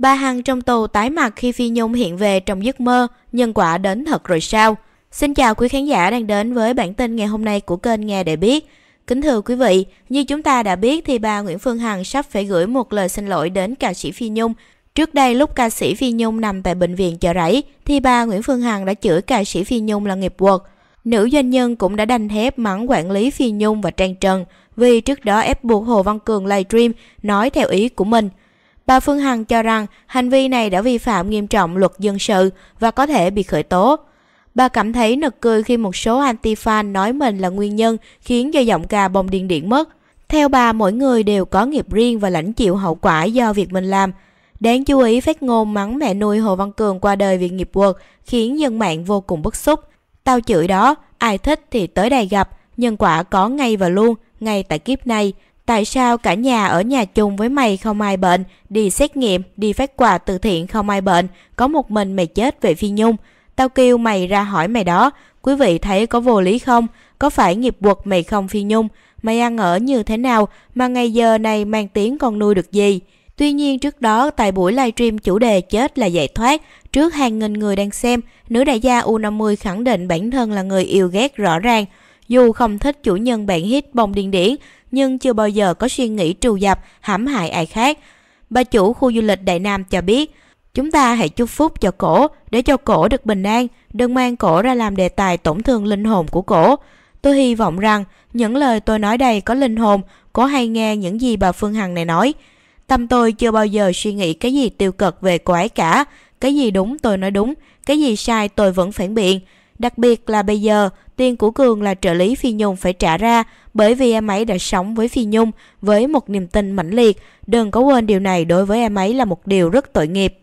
Ba Hằng trong tù tái mặt khi Phi Nhung hiện về trong giấc mơ, nhân quả đến thật rồi sao? Xin chào quý khán giả đang đến với bản tin ngày hôm nay của kênh Nghe Để Biết. Kính thưa quý vị, như chúng ta đã biết thì bà Nguyễn Phương Hằng sắp phải gửi một lời xin lỗi đến ca sĩ Phi Nhung. Trước đây lúc ca sĩ Phi Nhung nằm tại bệnh viện chợ rẫy thì bà Nguyễn Phương Hằng đã chửi ca sĩ Phi Nhung là nghiệp quật. Nữ doanh nhân cũng đã đành thép mắng quản lý Phi Nhung và Trang Trần vì trước đó ép buộc Hồ Văn Cường livestream nói theo ý của mình – Bà Phương Hằng cho rằng hành vi này đã vi phạm nghiêm trọng luật dân sự và có thể bị khởi tố. Bà cảm thấy nực cười khi một số anti-fan nói mình là nguyên nhân khiến cho giọng ca bông điên điện mất. Theo bà, mỗi người đều có nghiệp riêng và lãnh chịu hậu quả do việc mình làm. Đáng chú ý, phát ngôn mắng mẹ nuôi Hồ Văn Cường qua đời vì nghiệp quật khiến dân mạng vô cùng bức xúc. Tao chửi đó, ai thích thì tới đây gặp, nhân quả có ngay và luôn, ngay tại kiếp này – Tại sao cả nhà ở nhà chung với mày không ai bệnh, đi xét nghiệm, đi phát quà từ thiện không ai bệnh, có một mình mày chết về Phi Nhung. Tao kêu mày ra hỏi mày đó, quý vị thấy có vô lý không? Có phải nghiệp quật mày không Phi Nhung? Mày ăn ở như thế nào mà ngày giờ này mang tiếng còn nuôi được gì? Tuy nhiên trước đó tại buổi livestream chủ đề chết là giải thoát, trước hàng nghìn người đang xem, nữ đại gia U50 khẳng định bản thân là người yêu ghét rõ ràng. Dù không thích chủ nhân bạn hít bông điên điển, nhưng chưa bao giờ có suy nghĩ trù dập, hãm hại ai khác. Bà chủ khu du lịch Đại Nam cho biết, chúng ta hãy chúc phúc cho cổ, để cho cổ được bình an, đừng mang cổ ra làm đề tài tổn thương linh hồn của cổ. Tôi hy vọng rằng những lời tôi nói đây có linh hồn, cổ hay nghe những gì bà Phương Hằng này nói. Tâm tôi chưa bao giờ suy nghĩ cái gì tiêu cực về cô ấy cả, cái gì đúng tôi nói đúng, cái gì sai tôi vẫn phản biện, Đặc biệt là bây giờ, tiền của Cường là trợ lý Phi Nhung phải trả ra bởi vì em ấy đã sống với Phi Nhung với một niềm tin mãnh liệt. Đừng có quên điều này đối với em ấy là một điều rất tội nghiệp.